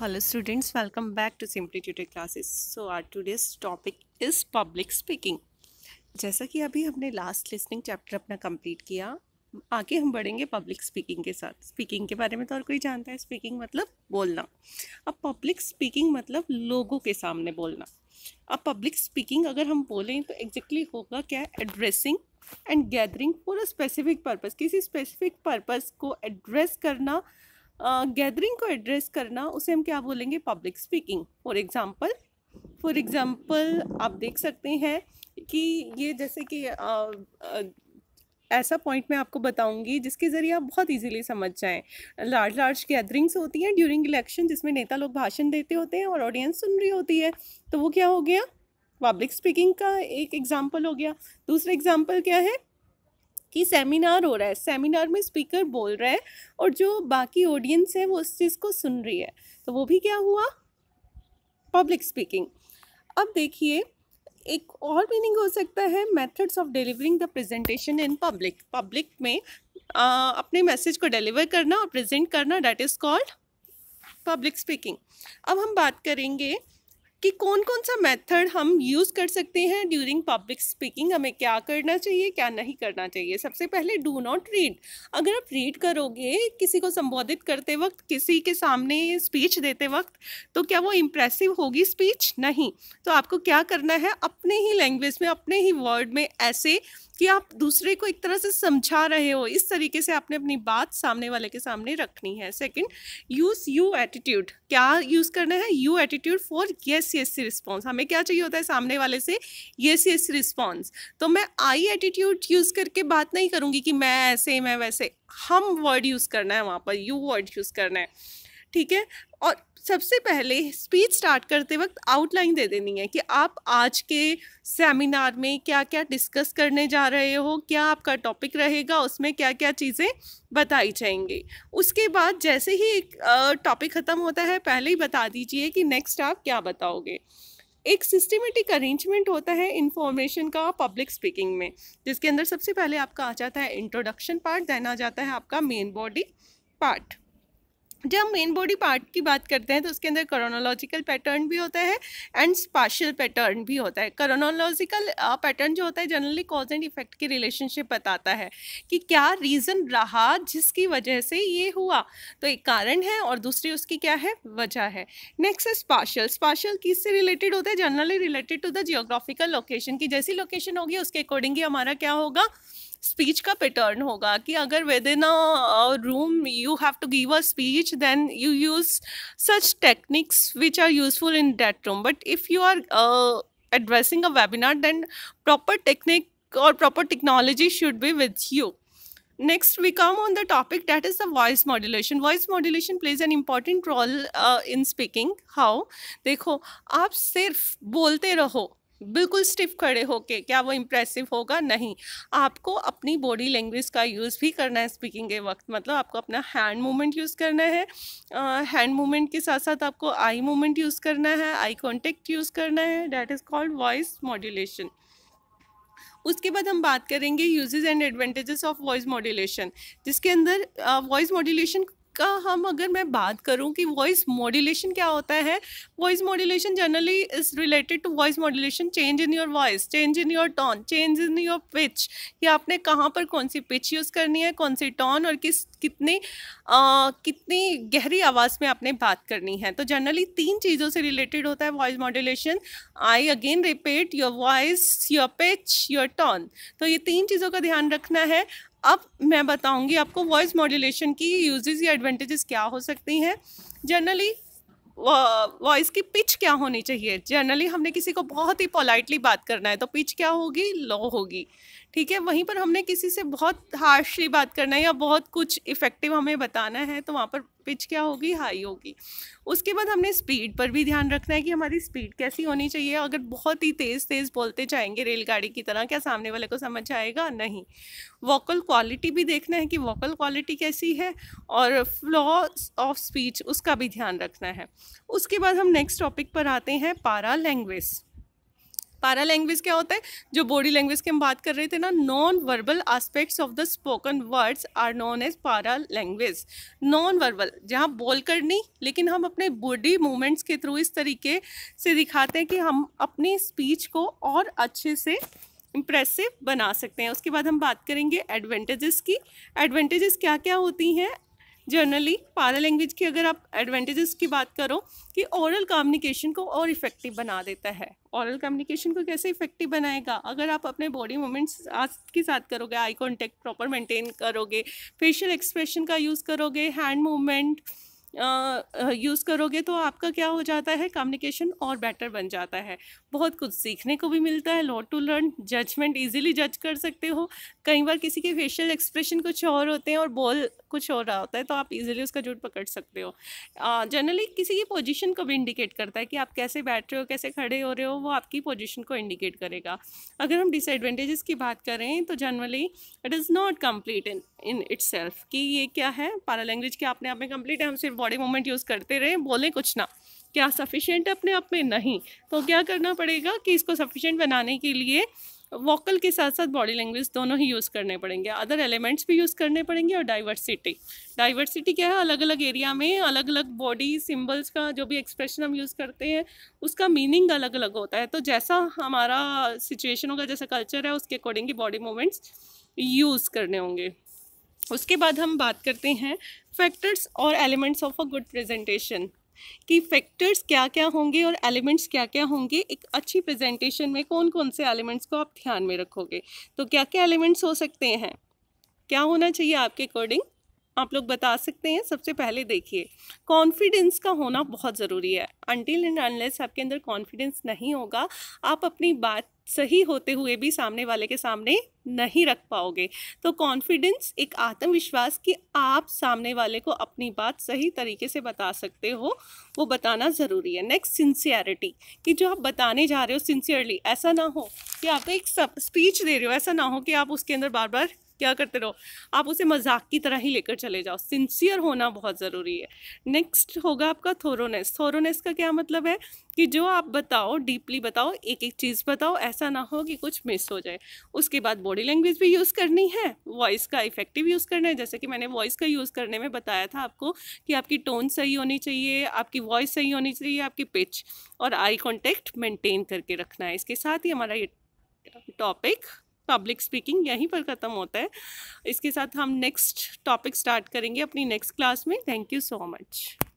hello students welcome back to simply tutor classes so our today's topic is public speaking जैसा कि अभी हमने last listening chapter अपना complete किया आगे हम बढ़ेंगे पब्लिक स्पीकिंग के साथ स्पीकिंग के बारे में तो और कोई जानता है स्पीकिंग मतलब बोलना अब पब्लिक स्पीकिंग मतलब लोगों के सामने बोलना अब पब्लिक स्पीकिंग अगर हम बोलें तो एग्जैक्टली exactly होगा क्या addressing and gathering for a specific purpose किसी स्पेसिफिक पर्पज़ को एड्रेस करना गैदरिंग को एड्रेस करना उसे हम क्या बोलेंगे public speaking for example for example आप देख सकते हैं कि ये जैसे कि ऐसा पॉइंट मैं आपको बताऊंगी जिसके ज़रिए आप बहुत इजीली समझ जाएं लार्ज लार्ज गैदरिंग्स होती हैं ड्यूरिंग इलेक्शन जिसमें नेता लोग भाषण देते होते हैं और ऑडियंस सुन रही होती है तो वो क्या हो गया पब्लिक स्पीकिंग का एक एग्ज़ाम्पल हो गया दूसरा एग्ज़ाम्पल क्या है कि सेमिनार हो रहा है सेमिनार में स्पीकर बोल रहा है और जो बाकी ऑडियंस है वो उस चीज़ को सुन रही है तो वो भी क्या हुआ पब्लिक स्पीकिंग अब देखिए एक और मीनिंग हो सकता है methods of delivering the presentation in public public में आ, अपने मैसेज को डिलीवर करना और प्रेजेंट करना that is called public speaking अब हम बात करेंगे कि कौन कौन सा मेथड हम यूज़ कर सकते हैं ड्यूरिंग पब्लिक स्पीकिंग हमें क्या करना चाहिए क्या नहीं करना चाहिए सबसे पहले डू नॉट रीड अगर आप रीड करोगे किसी को संबोधित करते वक्त किसी के सामने स्पीच देते वक्त तो क्या वो इम्प्रेसिव होगी स्पीच नहीं तो आपको क्या करना है अपने ही लैंग्वेज में अपने ही वर्ड में ऐसे कि आप दूसरे को एक तरह से समझा रहे हो इस तरीके से आपने अपनी बात सामने वाले के सामने रखनी है सेकंड यूज़ यू एटीट्यूड क्या यूज़ करना है you attitude for yes yes response हमें क्या चाहिए होता है सामने वाले से येस येस रिस्पॉन्स तो मैं आई एटीट्यूड यूज़ करके बात नहीं करूँगी कि मैं ऐसे मैं वैसे हम वर्ड यूज़ करना है वहाँ पर यू वर्ड यूज़ करना है ठीक है और सबसे पहले स्पीच स्टार्ट करते वक्त आउटलाइन दे देनी है कि आप आज के सेमिनार में क्या क्या डिस्कस करने जा रहे हो क्या आपका टॉपिक रहेगा उसमें क्या क्या चीज़ें बताई जाएंगी उसके बाद जैसे ही एक टॉपिक ख़त्म होता है पहले ही बता दीजिए कि नेक्स्ट आप क्या बताओगे एक सिस्टमेटिक अरेंजमेंट होता है इन्फॉर्मेशन का पब्लिक स्पीकिंग में जिसके अंदर सबसे पहले आपका आ जाता है इंट्रोडक्शन पार्ट देन आ जाता है आपका मेन बॉडी पार्ट जब हम मेन बॉडी पार्ट की बात करते हैं तो उसके अंदर करोनोलॉजिकल पैटर्न भी होता है एंड स्पाशल पैटर्न भी होता है करोनोलॉजिकल पैटर्न जो होता है जनरली कॉज एंड इफेक्ट की रिलेशनशिप बताता है कि क्या रीज़न रहा जिसकी वजह से ये हुआ तो एक कारण है और दूसरी उसकी क्या है वजह है नेक्स्ट है स्पाशल स्पाशल किससे रिलेटेड होता है generally related to the geographical location की जैसी लोकेशन होगी उसके अकॉर्डिंग ही हमारा क्या होगा स्पीच का पैटर्न होगा कि अगर within a room you have to give a speech then you use such techniques which are useful in that room but if you are addressing a webinar then proper technique और proper technology should be with you next we come on the topic that is the voice modulation voice modulation plays an important role in speaking how देखो आप सिर्फ बोलते रहो बिल्कुल stiff खड़े होके क्या वो इम्प्रेसिव होगा नहीं आपको अपनी बॉडी लैंग्वेज का यूज़ भी करना है स्पीकिंग के वक्त मतलब आपको अपना हैंड मूवमेंट यूज़ करना है हैंड मूवमेंट के साथ साथ आपको आई मूवमेंट यूज़ करना है आई कॉन्टेक्ट यूज़ करना है that is called voice modulation उसके बाद हम बात करेंगे usages and advantages of voice modulation जिसके अंदर वॉइस uh, मॉड्यूलेशन का हम अगर मैं बात करूं कि वॉइस मॉड्यूलेशन क्या होता है voice modulation generally is related to voice modulation change in your voice change in your tone change in your pitch कि आपने कहाँ पर कौन सी पिच यूज़ करनी है कौन सी टोन और किस कितनी आ, कितनी गहरी आवाज़ में आपने बात करनी है तो जनरली तीन चीज़ों से रिलेटेड होता है voice modulation I again repeat your voice your pitch your tone तो ये तीन चीज़ों का ध्यान रखना है अब मैं बताऊंगी आपको वॉइस मॉड्यूलेशन की यूजेस या एडवांटेजेस क्या हो सकती हैं जनरली वॉइस की पिच क्या होनी चाहिए जनरली हमने किसी को बहुत ही पोलाइटली बात करना है तो पिच क्या होगी लो होगी ठीक है वहीं पर हमने किसी से बहुत हार्शली बात करना है या बहुत कुछ इफ़ेक्टिव हमें बताना है तो वहाँ पर पिच क्या होगी हाई होगी उसके बाद हमने स्पीड पर भी ध्यान रखना है कि हमारी स्पीड कैसी होनी चाहिए अगर बहुत ही तेज़ तेज़ बोलते जाएंगे रेलगाड़ी की तरह क्या सामने वाले को समझ आएगा नहीं वोकल क्वालिटी भी देखना है कि वोकल क्वालिटी कैसी है और फ्लॉ ऑफ स्पीच उसका भी ध्यान रखना है उसके बाद हम नेक्स्ट टॉपिक पर आते हैं पारा लैंग्वेज पारा लैंग्वेज क्या होता है जो बॉडी लैंग्वेज की हम बात कर रहे थे ना non verbal aspects of the spoken words are non as para language non verbal जहाँ बोल कर नहीं लेकिन हम अपने बॉडी मूवमेंट्स के थ्रू इस तरीके से दिखाते हैं कि हम अपनी स्पीच को और अच्छे से इम्प्रेसिव बना सकते हैं उसके बाद हम बात करेंगे एडवांटेजेस की एडवांटेजेस क्या क्या होती हैं जनरली पारा लैंग्वेज की अगर आप एडवांटेजेस की बात करो कि ओरल कम्युनिकेशन को और इफ़ेक्टिव बना देता है ओरल कम्युनिकेशन को कैसे इफ़ेक्टिव बनाएगा अगर आप अपने बॉडी मूवमेंट्स आज के साथ करोगे आई कॉन्टेक्ट प्रॉपर मेंटेन करोगे फेशियल एक्सप्रेशन का यूज़ करोगे हैंड मूवमेंट यूज़ करोगे तो आपका क्या हो जाता है कम्युनिकेशन और बेटर बन जाता है बहुत कुछ सीखने को भी मिलता है lot to learn judgement easily जज कर सकते हो कई बार किसी के फेशियल एक्सप्रेशन कुछ और होते हैं और बोल कुछ हो रहा होता है तो आप इजीली उसका झूठ पकड़ सकते हो जनरली किसी की पोजिशन को भी इंडिकेट करता है कि आप कैसे बैठ रहे हो कैसे खड़े हो रहे हो वो आपकी पोजिशन को इंडिकेट करेगा अगर हम डिसएडवेंटेजेस की बात करें तो generally it is not complete in in its कि ये क्या है पारा लैंग्वेज के आपने आप में कम्प्लीट है हम सिर्फ बॉडी मूवमेंट यूज़ करते रहें बोलें कुछ ना क्या सफिशेंट है अपने आप में नहीं तो क्या करना पड़ेगा कि इसको सफिशेंट बनाने के लिए वोकल के साथ साथ बॉडी लैंग्वेज दोनों ही यूज़ करने पड़ेंगे अदर एलिमेंट्स भी यूज़ करने पड़ेंगे और डाइवर्सिटी डाइवर्सिटी क्या है अलग अलग एरिया में अलग अलग बॉडी सिंबल्स का जो भी एक्सप्रेशन हम यूज़ करते हैं उसका मीनिंग अलग अलग होता है तो जैसा हमारा सिचुएशन होगा जैसा कल्चर है उसके अकॉर्डिंग बॉडी मूवमेंट्स यूज़ करने होंगे उसके बाद हम बात करते हैं फैक्टर्स और elements of a good presentation कि फैक्टर्स क्या क्या होंगे और एलिमेंट्स क्या क्या होंगे एक अच्छी प्रेजेंटेशन में कौन कौन से एलिमेंट्स को आप ध्यान में रखोगे तो क्या क्या एलिमेंट्स हो सकते हैं क्या होना चाहिए आपके अकॉर्डिंग आप लोग बता सकते हैं सबसे पहले देखिए कॉन्फिडेंस का होना बहुत ज़रूरी है अनटिल एंड अनलेस आपके अंदर कॉन्फिडेंस नहीं होगा आप अपनी बात सही होते हुए भी सामने वाले के सामने नहीं रख पाओगे तो कॉन्फिडेंस एक आत्मविश्वास कि आप सामने वाले को अपनी बात सही तरीके से बता सकते हो वो बताना ज़रूरी है नेक्स्ट सिंसियरिटी कि जो आप बताने जा रहे हो सिंसियरली ऐसा ना हो कि आप एक स्पीच दे रहे हो ऐसा ना हो कि आप उसके अंदर बार बार क्या करते रहो आप उसे मजाक की तरह ही लेकर चले जाओ सिंसियर होना बहुत ज़रूरी है नेक्स्ट होगा आपका थोरोनेस थोरोनेस का क्या मतलब है कि जो आप बताओ डीपली बताओ एक एक चीज़ बताओ ऐसा ना हो कि कुछ मिस हो जाए उसके बाद बॉडी लैंग्वेज भी यूज़ करनी है वॉइस का इफेक्टिव यूज़ करना है जैसे कि मैंने वॉइस का यूज़ करने में बताया था आपको कि आपकी टोन सही होनी चाहिए आपकी वॉइस सही होनी चाहिए आपकी पिच और आई कॉन्टेक्ट मेंटेन करके रखना है इसके साथ ही हमारा ये टॉपिक पब्लिक स्पीकिंग यहीं पर ख़त्म होता है इसके साथ हम नेक्स्ट टॉपिक स्टार्ट करेंगे अपनी नेक्स्ट क्लास में थैंक यू सो मच